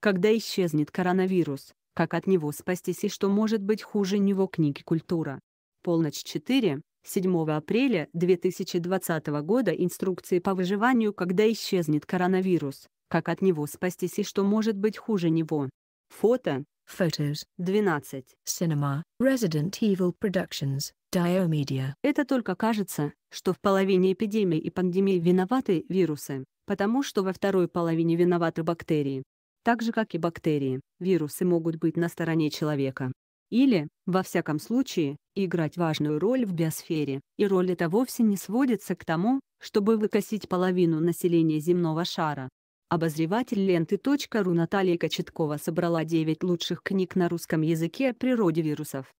Когда исчезнет коронавирус, как от него спастись и что может быть хуже него книги «Культура». Полночь 4, 7 апреля 2020 года инструкции по выживанию «Когда исчезнет коронавирус», как от него спастись и что может быть хуже него. Фото. Photos. 12. Cinema. Resident Evil Productions. Diomedia. Это только кажется, что в половине эпидемий и пандемий виноваты вирусы, потому что во второй половине виноваты бактерии. Так же, как и бактерии, вирусы могут быть на стороне человека. Или, во всяком случае, играть важную роль в биосфере, и роль эта вовсе не сводится к тому, чтобы выкосить половину населения земного шара. Обозреватель ленты.ру Наталья Кочеткова собрала 9 лучших книг на русском языке о природе вирусов.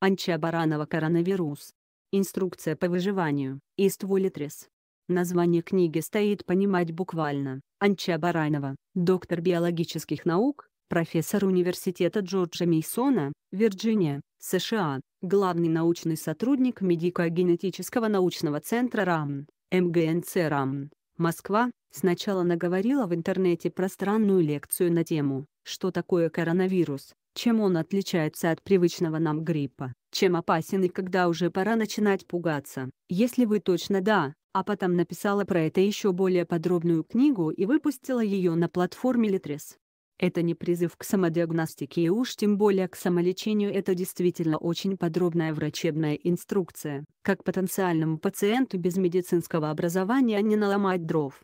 Анча Баранова «Коронавирус». Инструкция по выживанию. Истволитрис. Название книги стоит понимать буквально. Анча Баранова, доктор биологических наук, профессор университета Джорджа Мейсона, Вирджиния, США, главный научный сотрудник медико-генетического научного центра РАМН, МГНЦ РАМН, Москва, сначала наговорила в интернете пространную лекцию на тему «Что такое коронавирус?», чем он отличается от привычного нам гриппа, чем опасен и когда уже пора начинать пугаться. Если вы точно да, а потом написала про это еще более подробную книгу и выпустила ее на платформе Литрес. Это не призыв к самодиагностике и уж тем более к самолечению, это действительно очень подробная врачебная инструкция, как потенциальному пациенту без медицинского образования не наломать дров.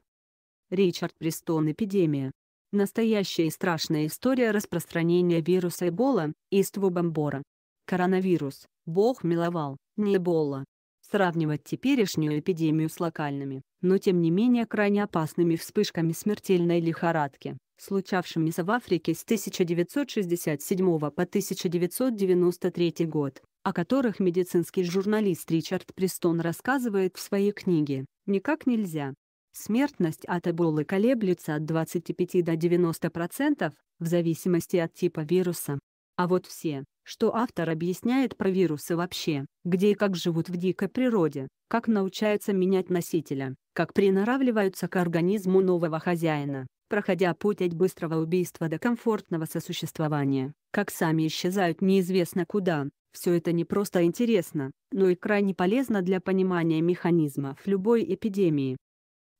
Ричард Престон «Эпидемия». Настоящая и страшная история распространения вируса Эбола, из Бомбора. Коронавирус, Бог миловал, не Эбола, сравнивать теперешнюю эпидемию с локальными, но тем не менее крайне опасными вспышками смертельной лихорадки, случавшимися в Африке с 1967 по 1993 год, о которых медицинский журналист Ричард Престон рассказывает в своей книге «Никак нельзя». Смертность от эболы колеблется от 25 до 90% в зависимости от типа вируса, а вот все, что автор объясняет про вирусы вообще, где и как живут в дикой природе, как научаются менять носителя, как приноравливаются к организму нового хозяина, проходя путь от быстрого убийства до комфортного сосуществования, как сами исчезают неизвестно куда, все это не просто интересно, но и крайне полезно для понимания механизмов любой эпидемии.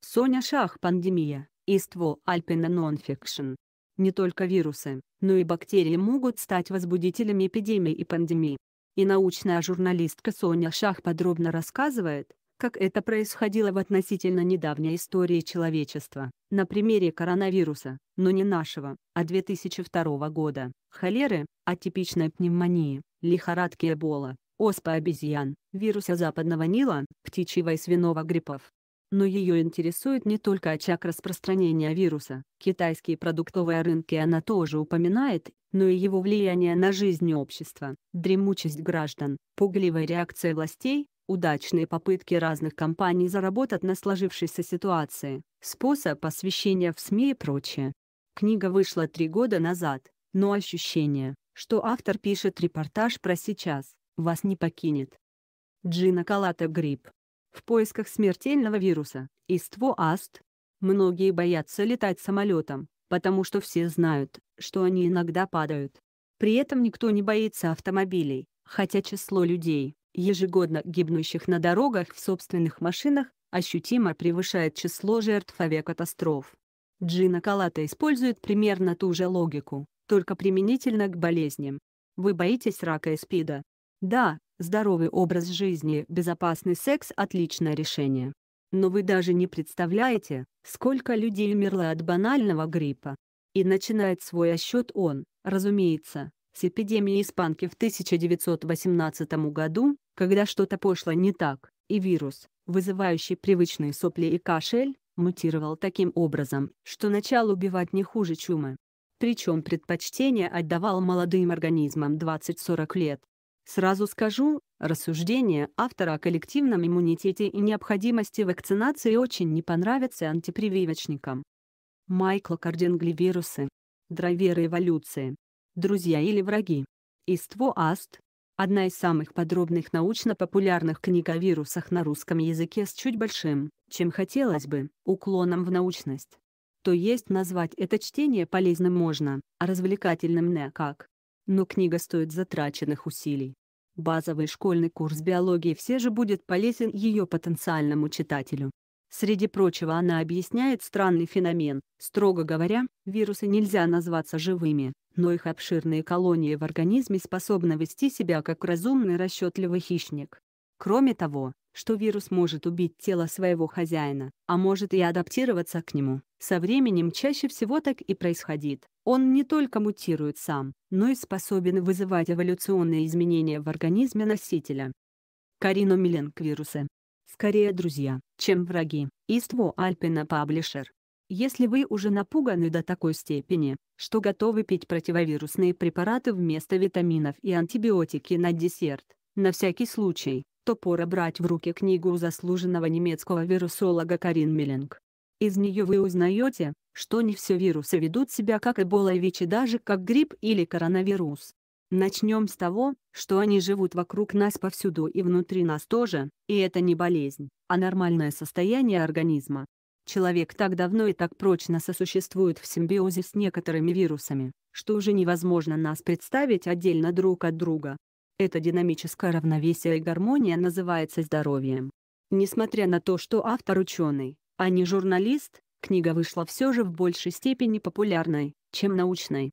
Соня Шах «Пандемия» Иство Альпина Нонфикшн не только вирусы, но и бактерии могут стать возбудителями эпидемий и пандемий. И научная журналистка Соня Шах подробно рассказывает, как это происходило в относительно недавней истории человечества, на примере коронавируса, но не нашего, а 2002 года, холеры, атипичной пневмонии, лихорадки Эбола, оспа обезьян, вируса западного Нила, птичьего и свиного гриппов но ее интересует не только очаг распространения вируса, китайские продуктовые рынки она тоже упоминает, но и его влияние на жизнь общества, дремучесть граждан, пугливая реакция властей, удачные попытки разных компаний заработать на сложившейся ситуации, способ освещения в СМИ и прочее. Книга вышла три года назад, но ощущение, что автор пишет репортаж про сейчас, вас не покинет. Джина Калата Грипп в поисках смертельного вируса. Из ТВОАСТ многие боятся летать самолетом, потому что все знают, что они иногда падают. При этом никто не боится автомобилей, хотя число людей, ежегодно гибнущих на дорогах в собственных машинах, ощутимо превышает число жертв авиакатастроф. Джина Калата использует примерно ту же логику, только применительно к болезням. Вы боитесь рака и спида, да, здоровый образ жизни, безопасный секс – отличное решение. Но вы даже не представляете, сколько людей умерло от банального гриппа. И начинает свой отсчет он, разумеется, с эпидемии испанки в 1918 году, когда что-то пошло не так, и вирус, вызывающий привычные сопли и кашель, мутировал таким образом, что начал убивать не хуже чумы. Причем предпочтение отдавал молодым организмам 20-40 лет, Сразу скажу, рассуждение автора о коллективном иммунитете и необходимости вакцинации очень не понравится антипрививочникам. Майкл вирусы, Драйверы эволюции. Друзья или враги. Иство Аст. Одна из самых подробных научно-популярных книг о вирусах на русском языке с чуть большим, чем хотелось бы, уклоном в научность. То есть назвать это чтение полезным можно, а развлекательным не как но книга стоит затраченных усилий. Базовый школьный курс биологии все же будет полезен ее потенциальному читателю. Среди прочего она объясняет странный феномен. Строго говоря, вирусы нельзя назваться живыми, но их обширные колонии в организме способны вести себя как разумный расчетливый хищник. Кроме того, что вирус может убить тело своего хозяина, а может и адаптироваться к нему. Со временем чаще всего так и происходит. Он не только мутирует сам, но и способен вызывать эволюционные изменения в организме носителя. Карино Миленк вирусы. Скорее друзья, чем враги. Иство Альпина Паблишер. Если вы уже напуганы до такой степени, что готовы пить противовирусные препараты вместо витаминов и антибиотики на десерт, на всякий случай, что пора брать в руки книгу заслуженного немецкого вирусолога Карин Миллинг. Из нее вы узнаете, что не все вирусы ведут себя как Эбола и ВИЧ и даже как грипп или коронавирус. Начнем с того, что они живут вокруг нас повсюду и внутри нас тоже, и это не болезнь, а нормальное состояние организма. Человек так давно и так прочно сосуществует в симбиозе с некоторыми вирусами, что уже невозможно нас представить отдельно друг от друга. Это динамическое равновесие и гармония называется здоровьем. Несмотря на то, что автор ученый, а не журналист, книга вышла все же в большей степени популярной, чем научной.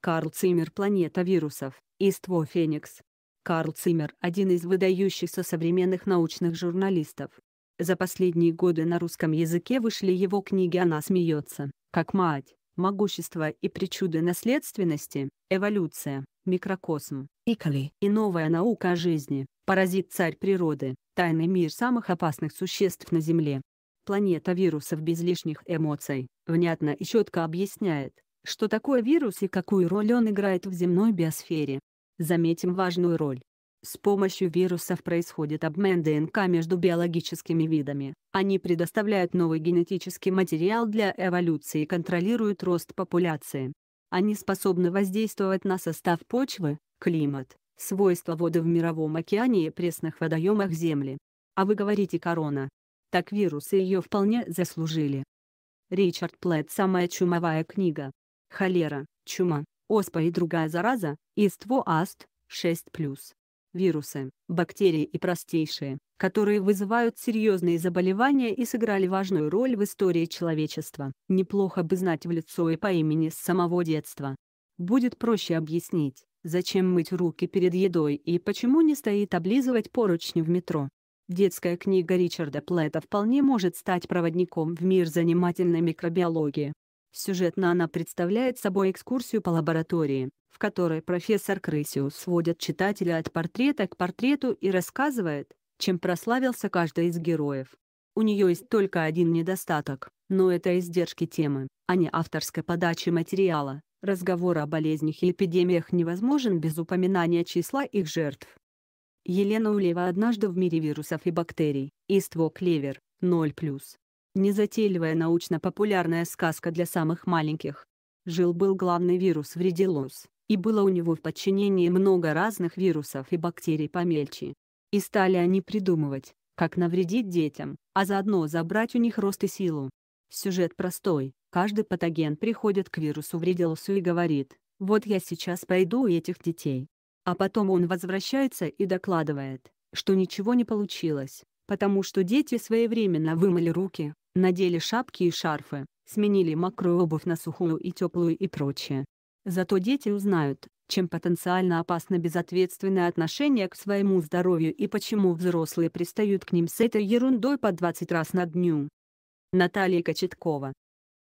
Карл Циммер «Планета вирусов», и Иство Феникс. Карл Циммер – один из выдающихся современных научных журналистов. За последние годы на русском языке вышли его книги «Она смеется», «Как мать», «Могущество и причуды наследственности», «Эволюция», микрокосм, Икали и новая наука о жизни, паразит царь природы, тайный мир самых опасных существ на Земле. Планета вирусов без лишних эмоций, внятно и четко объясняет, что такое вирус и какую роль он играет в земной биосфере. Заметим важную роль. С помощью вирусов происходит обмен ДНК между биологическими видами. Они предоставляют новый генетический материал для эволюции и контролируют рост популяции. Они способны воздействовать на состав почвы, климат, свойства воды в Мировом океане и пресных водоемах Земли. А вы говорите корона. Так вирусы ее вполне заслужили. Ричард Плетт «Самая чумовая книга». Холера, чума, оспа и другая зараза, иство аст, 6+. Вирусы, бактерии и простейшие, которые вызывают серьезные заболевания и сыграли важную роль в истории человечества. Неплохо бы знать в лицо и по имени с самого детства. Будет проще объяснить, зачем мыть руки перед едой и почему не стоит облизывать поручни в метро. Детская книга Ричарда Плэта вполне может стать проводником в мир занимательной микробиологии. Сюжетно она представляет собой экскурсию по лаборатории, в которой профессор Крысиус сводит читателя от портрета к портрету и рассказывает, чем прославился каждый из героев. У нее есть только один недостаток, но это издержки темы, а не авторской подачи материала. Разговор о болезнях и эпидемиях невозможен без упоминания числа их жертв. Елена Улева однажды в мире вирусов и бактерий, Иствок Клевер 0+. Незатейливая научно-популярная сказка для самых маленьких. Жил-был главный вирус Вредилоз, и было у него в подчинении много разных вирусов и бактерий помельче, и стали они придумывать, как навредить детям, а заодно забрать у них рост и силу. Сюжет простой. Каждый патоген приходит к вирусу вредилусу и говорит, «Вот я сейчас пойду у этих детей». А потом он возвращается и докладывает, что ничего не получилось, потому что дети своевременно вымыли руки, надели шапки и шарфы, сменили мокрую обувь на сухую и теплую и прочее. Зато дети узнают, чем потенциально опасно безответственное отношение к своему здоровью и почему взрослые пристают к ним с этой ерундой по 20 раз на дню. Наталья Кочеткова